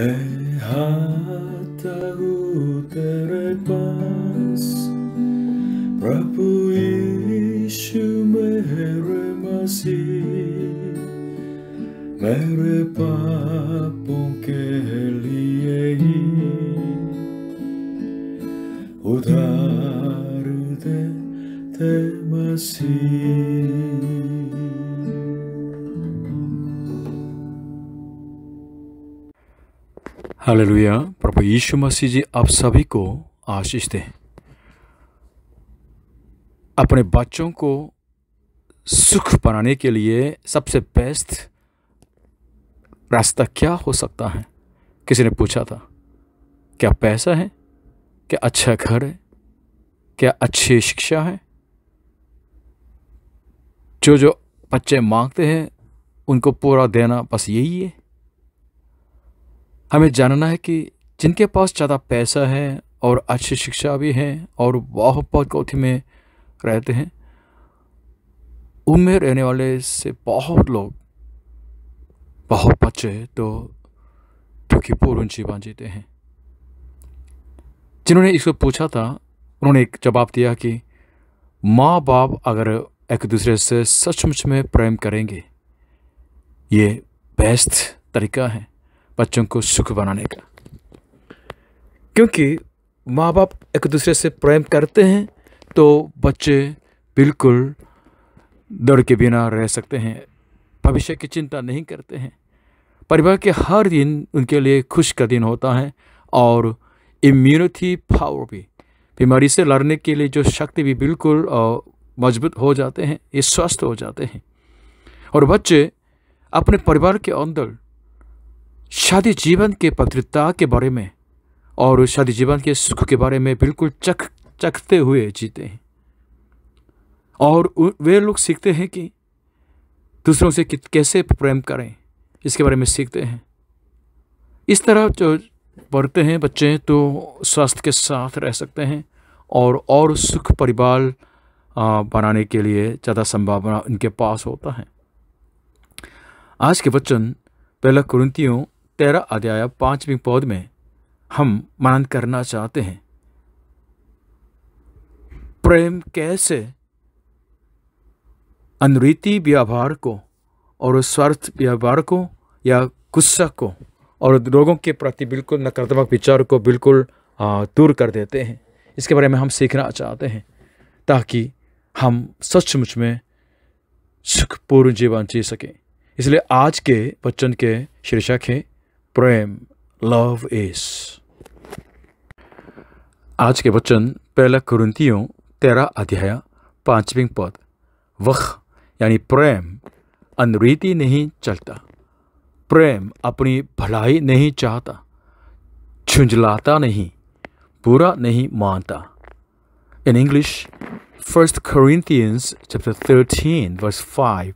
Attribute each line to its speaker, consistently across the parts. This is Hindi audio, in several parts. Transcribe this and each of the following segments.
Speaker 1: erratago terepas Prabhu me mere masi mere papon ke liegi te temasi hallelujah प्रभु यीशु मसीह जी आप सभी को आशीष दें अपने बच्चों को सुख बनाने के लिए सबसे बेस्ट रास्ता क्या हो सकता है किसी ने पूछा था क्या पैसा है क्या अच्छा घर है क्या अच्छी शिक्षा है जो जो बच्चे मांगते हैं उनको पूरा देना बस यही है हमें जानना है कि जिनके पास ज़्यादा पैसा है और अच्छी शिक्षा भी है और वह पौधगौथी में रहते हैं उनमें रहने वाले से बहुत लोग बहुत बच्चे तो पूर्ण जीवन जीते हैं जिन्होंने इसको पूछा था उन्होंने एक जवाब दिया कि माँ बाप अगर एक दूसरे से सचमुच में प्रेम करेंगे ये बेस्ट तरीका है बच्चों को सुख बनाने का क्योंकि माँ बाप एक दूसरे से प्रेम करते हैं तो बच्चे बिल्कुल डर के बिना रह सकते हैं भविष्य की चिंता नहीं करते हैं परिवार के हर दिन उनके लिए खुश का दिन होता है और इम्यूनिटी पावर भी बीमारी से लड़ने के लिए जो शक्ति भी बिल्कुल मजबूत हो जाते हैं ये स्वस्थ हो जाते हैं और बच्चे अपने परिवार के अंदर शादी जीवन के पवित्रता के बारे में और शादी जीवन के सुख के बारे में बिल्कुल चख चखते हुए जीते हैं और वे लोग सीखते हैं कि दूसरों से कैसे प्रेम करें इसके बारे में सीखते हैं इस तरह जो बढ़ते हैं बच्चे तो स्वास्थ्य के साथ रह सकते हैं और और सुख परिवार बनाने के लिए ज़्यादा संभावना इनके पास होता है आज के वचन पहला कुरंतियों तेरह अध्याय पांचवीं पौध में हम मनन करना चाहते हैं प्रेम कैसे अनुरीति व्यवहार को और स्वार्थ व्यवहार को या गुस्सा को और लोगों के प्रति बिल्कुल नकारात्मक विचार को बिल्कुल दूर कर देते हैं इसके बारे में हम सीखना चाहते हैं ताकि हम सचमुच में सुखपूर्ण जीवन जी सकें इसलिए आज के बच्चन के शीर्षक है प्रेम लव इज आज के वचन पहला कुरुतियों तेरा अध्याय पांचवें पद वह यानी प्रेम अनरीति नहीं चलता प्रेम अपनी भलाई नहीं चाहता झुंझलाता नहीं बुरा नहीं मानता in English first Corinthians chapter thirteen verse five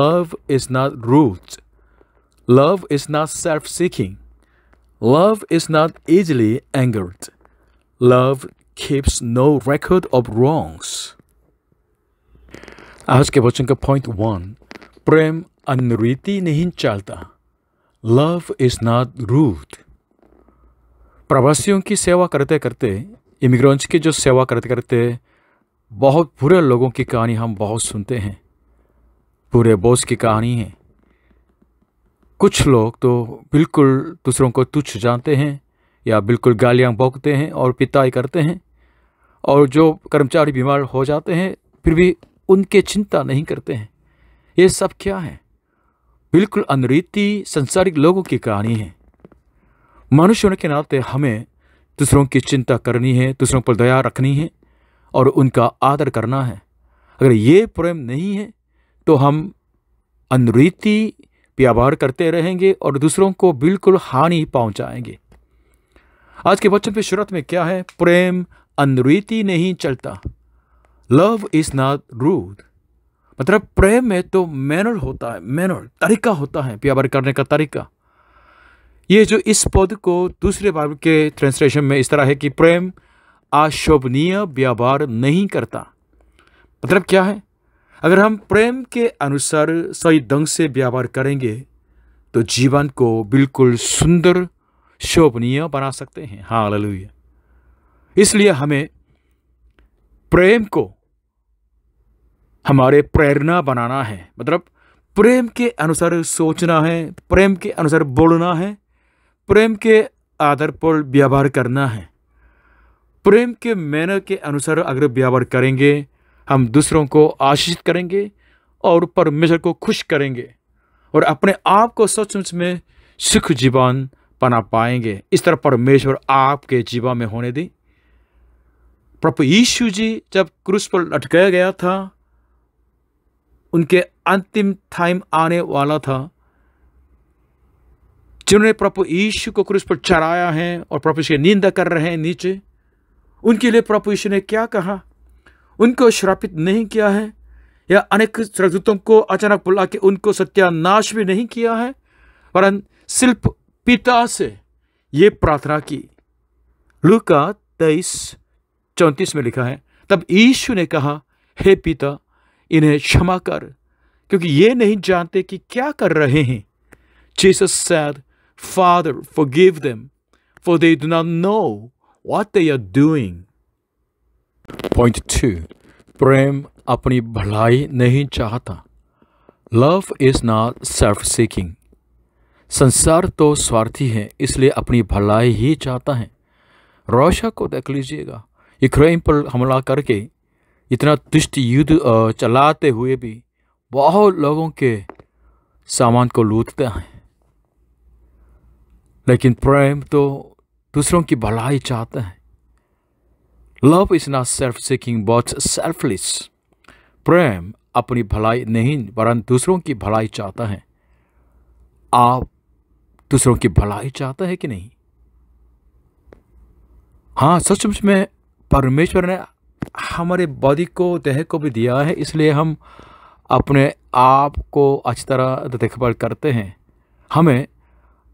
Speaker 1: love is not rude Love is not self seeking. Love is not easily angered. Love keeps no record of wrongs. आज के वचन का पॉइंट वन प्रेम अनुरीति नहीं चलता लव इज नॉट रूड प्रवासियों की सेवा करते करते इमिग्रेंट्स की जो सेवा करते करते बहुत बुरे लोगों की कहानी हम बहुत सुनते हैं पूरे बोस की कहानी है कुछ लोग तो बिल्कुल दूसरों को तुच्छ जानते हैं या बिल्कुल गालियाँ बौकते हैं और पिताई करते हैं और जो कर्मचारी बीमार हो जाते हैं फिर भी उनके चिंता नहीं करते हैं ये सब क्या है बिल्कुल अनरीति संसारिक लोगों की कहानी है मनुष्य के नाते हमें दूसरों की चिंता करनी है दूसरों पर दया रखनी है और उनका आदर करना है अगर ये प्रेम नहीं है तो हम अनरीति व्यवहार करते रहेंगे और दूसरों को बिल्कुल हानि पहुंचाएंगे आज के वचन पे शुरुआत में क्या है प्रेम अनुरीति नहीं चलता लव इज नॉट रूड मतलब प्रेम में तो मैनर होता है मैनर तरीका होता है व्यापार करने का तरीका ये जो इस पद को दूसरे बार के ट्रांसलेशन में इस तरह है कि प्रेम अशोभनीय व्यापार नहीं करता मतलब क्या है अगर हम प्रेम के अनुसार सही ढंग से व्यवहार करेंगे तो जीवन को बिल्कुल सुंदर शोभनीय बना सकते हैं हाँ ललुया इसलिए हमें प्रेम को हमारे प्रेरणा बनाना है मतलब प्रेम के अनुसार सोचना है प्रेम के अनुसार बोलना है प्रेम के आधार पर व्यवहार करना है प्रेम के मैनर के अनुसार अगर व्यवहार करेंगे हम दूसरों को आशीषित करेंगे और परमेश्वर को खुश करेंगे और अपने आप को सचमुच में सुख जीवन बना पाएंगे इस तरह परमेश्वर आपके जीवन में होने दी प्रभु यीशु जी जब क्रूस पर लटकाया गया था उनके अंतिम टाइम आने वाला था जिन्होंने प्रभु यीशु को क्रूस पर चढ़ाया है और प्रभु यीशु की निंदा कर रहे हैं नीचे उनके लिए प्रभु यीशु ने क्या कहा उनको श्रापित नहीं किया है या अनेक स्वर्गदूतों को अचानक बुला के उनको सत्यानाश भी नहीं किया है वरन सिर्फ पिता से ये प्रार्थना की लू तेईस चौंतीस में लिखा है तब यीशु ने कहा हे पिता इन्हें क्षमा कर क्योंकि ये नहीं जानते कि क्या कर रहे हैं Jesus said Father forgive them for they do not know what they are doing point two प्रेम अपनी भलाई नहीं चाहता love is not self seeking संसार तो स्वार्थी है इसलिए अपनी भलाई ही चाहता है रोशा को देख लीजिएगा यूक्रेन पर हमला करके इतना दुष्ट युद्ध चलाते हुए भी बहुत लोगों के सामान को लूटते हैं लेकिन प्रेम तो दूसरों की भलाई चाहते हैं love is not self seeking but selfless प्रेम अपनी भलाई नहीं वरन दूसरों की भलाई चाहता है आप दूसरों की भलाई चाहता है कि नहीं हाँ सचमुच में परमेश्वर ने हमारे बॉडी को देह को भी दिया है इसलिए हम अपने आप को अच्छी तरह देखभाल करते हैं हमें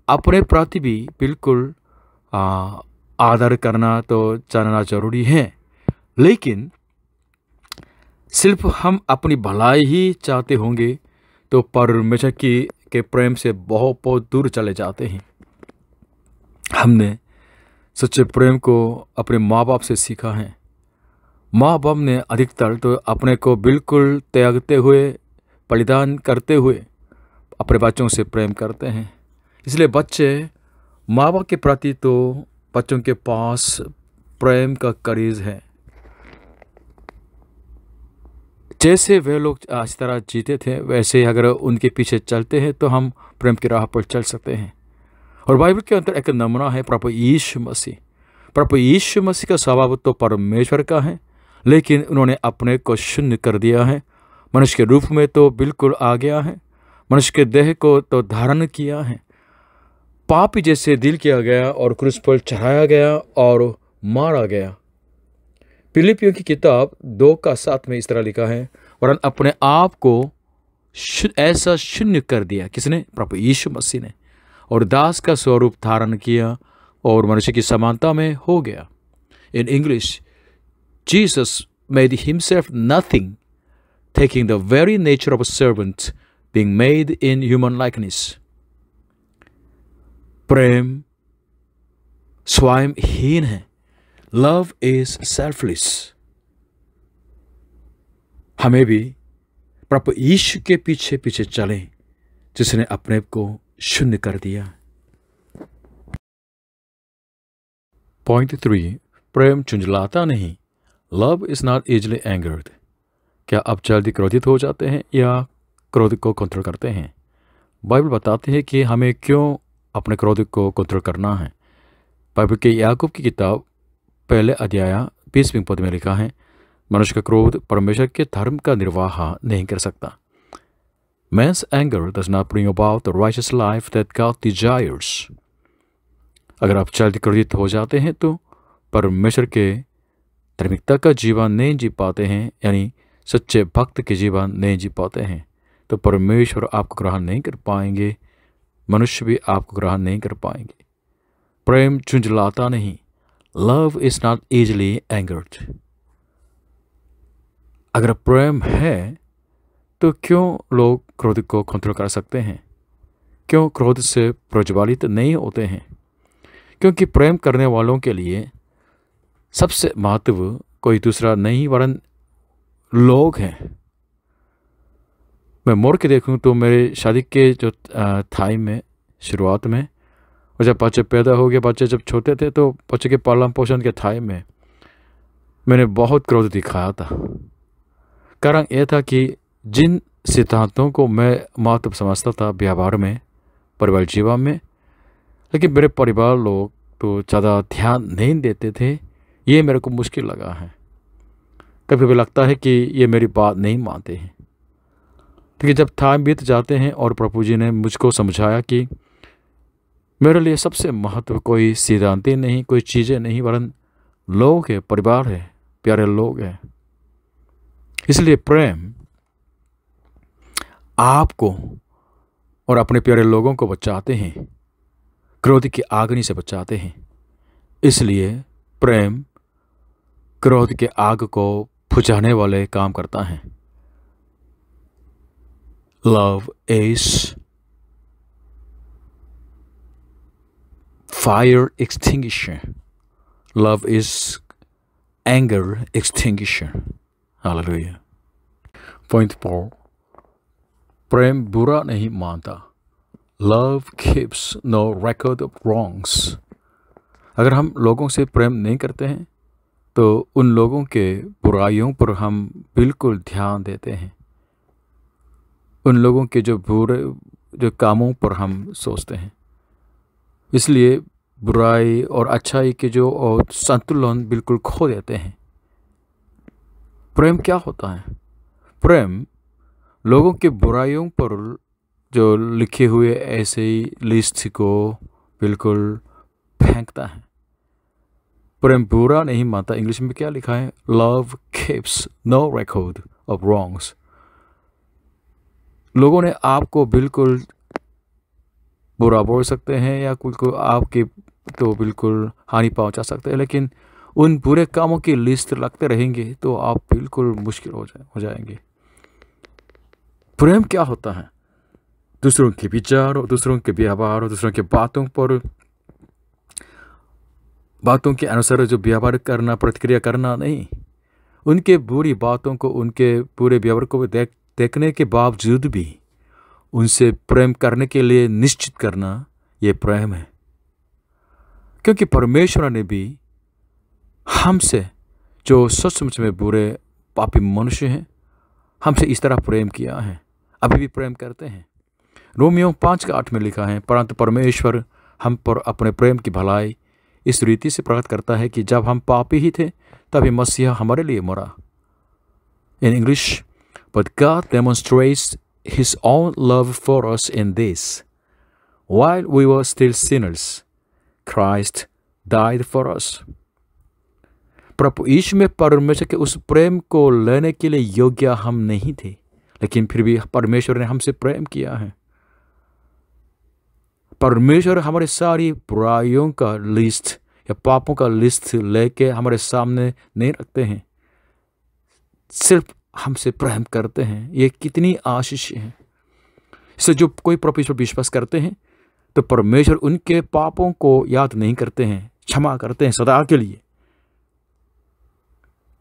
Speaker 1: अपने प्रति भी बिल्कुल आ, आदर करना तो जानना जरूरी है लेकिन सिर्फ हम अपनी भलाई ही चाहते होंगे तो परमेश्वर की के प्रेम से बहुत बहुत दूर चले जाते हैं हमने सच्चे प्रेम को अपने माँ बाप से सीखा है माँ बाप ने अधिकतर तो अपने को बिल्कुल त्यागते हुए बलिदान करते हुए अपने बच्चों से प्रेम करते हैं इसलिए बच्चे माँ बाप के प्रति तो बच्चों के पास प्रेम का करीज है जैसे वे लोग आज तरह जीते थे वैसे अगर उनके पीछे चलते हैं तो हम प्रेम की राह पर चल सकते हैं और बाइबल के अंदर एक नमूना है प्रभु यीशु मसीह प्रभु यीशु मसीह का स्वभाव तो परमेश्वर का है लेकिन उन्होंने अपने को शून्य कर दिया है मनुष्य के रूप में तो बिल्कुल आ गया है मनुष्य के देह को तो धारण किया है पापी जैसे दिल किया गया और क्रूस पर चढ़ाया गया और मारा गया पिलिपियो की किताब दो का साथ में इस तरह लिखा है और अपने आप को ऐसा शून्य कर दिया किसने प्रभु यीशु मसीह ने और दास का स्वरूप धारण किया और मनुष्य की समानता में हो गया in English Jesus made himself nothing taking the very nature of a servant being made in human likeness प्रेम स्वयंहीन है लव इज सेल्फलेस हमें भी प्रभु यीशु के पीछे पीछे चलें जिसने अपने को शून्य कर दिया पॉइंट थ्री प्रेम चुंझलाता नहीं love is not easily angered क्या आप जल्दी क्रोधित हो जाते हैं या क्रोध को कंट्रोल करते हैं बाइबल बताते हैं कि हमें क्यों अपने क्रोध को कंट्रोल करना है बाइबल के याकूब की किताब पहले अध्याय बीसवीं पद में लिखा है मनुष्य का क्रोध परमेश्वर के धर्म का निर्वाह नहीं कर सकता man's anger does not bring about the righteous life that God अगर आप जल्द क्रोधित हो जाते हैं तो परमेश्वर के धार्मिकता का जीवन नहीं जी पाते हैं यानी सच्चे भक्त के जीवन नहीं जी पाते हैं तो परमेश्वर आपको ग्रहण नहीं कर पाएंगे मनुष्य भी आपको ग्रहण नहीं कर पाएंगे प्रेम झुंझलाता नहीं love is not easily angered अगर प्रेम है तो क्यों लोग क्रोध को कंट्रोल कर सकते हैं क्यों क्रोध से प्रज्वलित नहीं होते हैं क्योंकि प्रेम करने वालों के लिए सबसे महत्व कोई दूसरा नहीं वरन लोग हैं मैं मोड़ के देखूँ तो मेरे शादी के जो थाई में शुरुआत में और जब बच्चे पैदा हो गए बच्चे जब छोटे थे तो बच्चे के पालन पोषण के थाई में मैंने बहुत क्रोध दिखाया था कारण यह था कि जिन सिद्धांतों को मैं महत्व समझता था व्यवहार में परिवार जीवन में लेकिन मेरे परिवार लोग तो ज़्यादा ध्यान नहीं देते थे ये मेरे को मुश्किल लगा है कभी कभी लगता है कि ये मेरी बात नहीं मानते हैं क्योंकि जब था बीत जाते हैं और प्रभु जी ने मुझको समझाया कि मेरे लिए सबसे महत्व कोई सिद्धांति नहीं कोई चीज़ें नहीं वरन लोग है परिवार है प्यारे लोग हैं इसलिए प्रेम आपको और अपने प्यारे लोगों को बचाते हैं क्रोध की आगनी से बचाते हैं इसलिए प्रेम क्रोध के आग को फुझाने वाले काम करता है love is fire extinguisher love is anger extinguisher hallelujah point 4 प्रेम बुरा नहीं मानता love keeps no record of wrongs अगर हम लोगों से प्रेम नहीं करते हैं तो उन लोगों के बुराइयों पर हम बिल्कुल ध्यान देते हैं उन लोगों के जो बुरे जो कामों पर हम सोचते हैं इसलिए बुराई और अच्छाई के जो और संतुलन बिल्कुल खो देते हैं प्रेम क्या होता है प्रेम लोगों के बुराइयों पर जो लिखे हुए ऐसे ही लिस्ट को बिल्कुल फेंकता है प्रेम बुरा नहीं मानता इंग्लिश में क्या लिखा है love keeps no record of wrongs लोगों ने आपको बिल्कुल बुरा बोल सकते हैं या कुछ को आपके तो बिल्कुल हानि पहुंचा सकते हैं लेकिन उन बुरे कामों की लिस्ट लगते रहेंगे तो आप बिल्कुल मुश्किल हो जाए हो जाएंगे प्रेम क्या होता है दूसरों के विचार और दूसरों के व्यवहार और दूसरों के बातों पर बातों के अनुसार जो व्यवहार करना प्रतिक्रिया करना नहीं उनके बुरी बातों को उनके पूरे व्यवहार को देख देखने के बावजूद भी उनसे प्रेम करने के लिए निश्चित करना ये प्रेम है क्योंकि परमेश्वर ने भी हमसे जो सचमुच में बुरे पापी मनुष्य हैं हमसे इस तरह प्रेम किया है अभी भी प्रेम करते हैं रोमियो पाँच का आठ में लिखा है परंतु परमेश्वर हम पर अपने प्रेम की भलाई इस रीति से प्रकट करता है कि जब हम पापी ही थे तभी मसीहा हमारे लिए मरा in English But God demonstrates His own love for us in this. While we were still sinners, Christ died for us. प्रभु यीशु में परमेश्वर के उस प्रेम को लेने के लिए योग्य हम नहीं थे लेकिन फिर भी परमेश्वर ने हमसे प्रेम किया है परमेश्वर हमारे सारी बुराइयों का लिस्ट या पापों का लिस्ट लेके हमारे सामने नहीं रखते हैं सिर्फ हमसे प्रेम करते हैं ये कितनी आशीष है इससे जो कोई प्रभु पर विश्वास करते हैं तो परमेश्वर उनके पापों को याद नहीं करते हैं क्षमा करते हैं सदा के लिए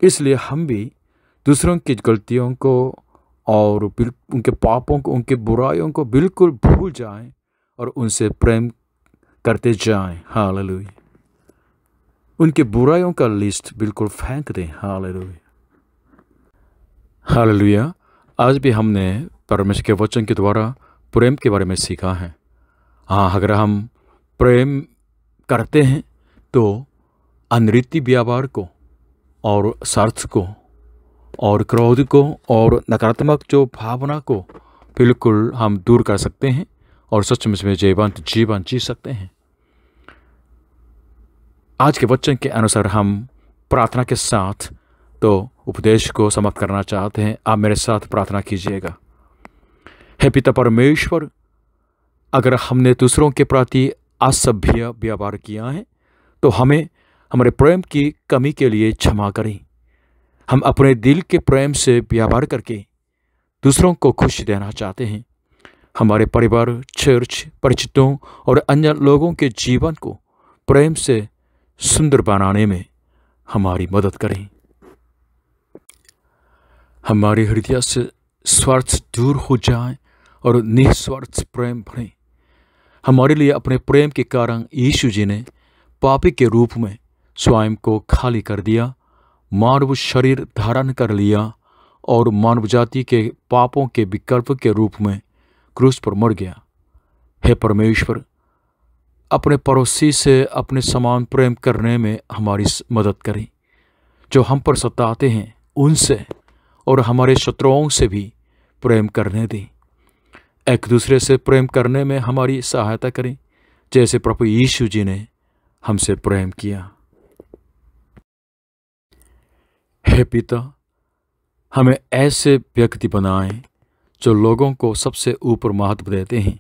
Speaker 1: इसलिए हम भी दूसरों की गलतियों को और उनके पापों को उनके बुराइयों को बिल्कुल भूल जाएं और उनसे प्रेम करते जाएं हाँ उनके बुराइयों का लिस्ट बिल्कुल फेंक दें हाल हाल आज भी हमने परमेश्वर के वचन के द्वारा प्रेम के बारे में सीखा है हाँ अगर हम प्रेम करते हैं तो अनृति व्यापार को और स्वार्थ को और क्रोध को और नकारात्मक जो भावना को बिल्कुल हम दूर कर सकते हैं और सच में इसमें जयवंत जीवन जी सकते हैं आज के वचन के अनुसार हम प्रार्थना के साथ तो उपदेश को समाप्त करना चाहते हैं आप मेरे साथ प्रार्थना कीजिएगा हे पिता परमेश्वर अगर हमने दूसरों के प्रति असभ्य व्यवहार किया है तो हमें हमारे प्रेम की कमी के लिए क्षमा करें हम अपने दिल के प्रेम से व्यवहार करके दूसरों को खुश देना चाहते हैं हमारे परिवार चर्च परिचितों और अन्य लोगों के जीवन को प्रेम से सुंदर बनाने में हमारी मदद करें हमारे हृदय से स्वार्थ दूर हो जाए और निस्वार्थ प्रेम भरें हमारे लिए अपने प्रेम के कारण यीशु जी ने पापी के रूप में स्वयं को खाली कर दिया मानव शरीर धारण कर लिया और मानव जाति के पापों के विकल्प के रूप में क्रूस पर मर गया हे परमेश्वर अपने पड़ोसी से अपने समान प्रेम करने में हमारी मदद करें जो हम पर सताते हैं उनसे और हमारे शत्रुओं से भी प्रेम करने दें एक दूसरे से प्रेम करने में हमारी सहायता करें जैसे प्रभु यीशु जी ने हमसे प्रेम किया हे पिता हमें ऐसे व्यक्ति बनाएं जो लोगों को सबसे ऊपर महत्व देते हैं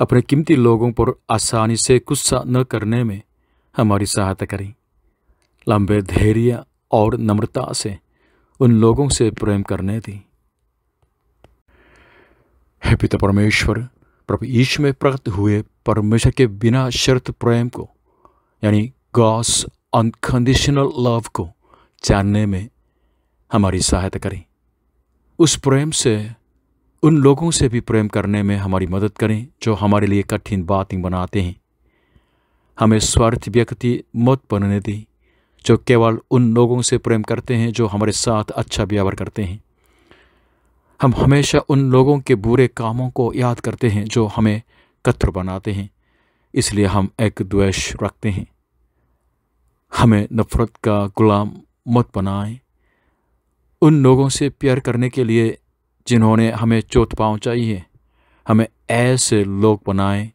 Speaker 1: अपने कीमती लोगों पर आसानी से गुस्सा न करने में हमारी सहायता करें लंबे धैर्य और नम्रता से उन लोगों से प्रेम करने दी हे पिता परमेश्वर प्रभु यीशु में प्रकट हुए परमेश्वर के बिना शर्त प्रेम को यानी गॉस अनकंडीशनल लव को जानने में हमारी सहायता करें उस प्रेम से उन लोगों से भी प्रेम करने में हमारी मदद करें जो हमारे लिए कठिन बातें बनाते हैं हमें स्वार्थ व्यक्ति मत बनने दें जो केवल उन लोगों से प्रेम करते हैं जो हमारे साथ अच्छा व्यवहार करते हैं हम हमेशा उन लोगों के बुरे कामों को याद करते हैं जो हमें कत्र बनाते हैं इसलिए हम एक द्वेष रखते हैं हमें नफ़रत का गुलाम मत बनाएं उन लोगों से प्यार करने के लिए जिन्होंने हमें चोट पहुँचाई है हमें ऐसे लोग बनाएं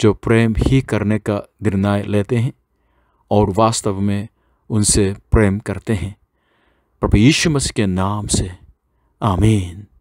Speaker 1: जो प्रेम ही करने का निर्णय लेते हैं और वास्तव में उनसे प्रेम करते हैं प्रभु यीशु मसीह के नाम से आमीन